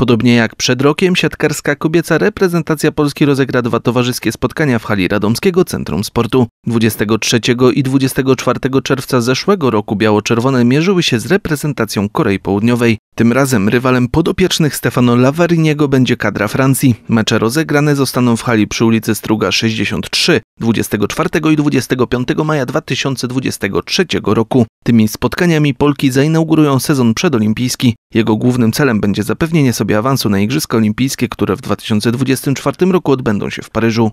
Podobnie jak przed rokiem, siatkarska kobieca reprezentacja Polski rozegra dwa towarzyskie spotkania w hali Radomskiego Centrum Sportu. 23 i 24 czerwca zeszłego roku biało-czerwone mierzyły się z reprezentacją Korei Południowej. Tym razem rywalem podopiecznych Stefano Lavariniego będzie kadra Francji. Mecze rozegrane zostaną w hali przy ulicy Struga 63 24 i 25 maja 2023 roku. Tymi spotkaniami Polki zainaugurują sezon przedolimpijski. Jego głównym celem będzie zapewnienie sobie awansu na Igrzyska Olimpijskie, które w 2024 roku odbędą się w Paryżu.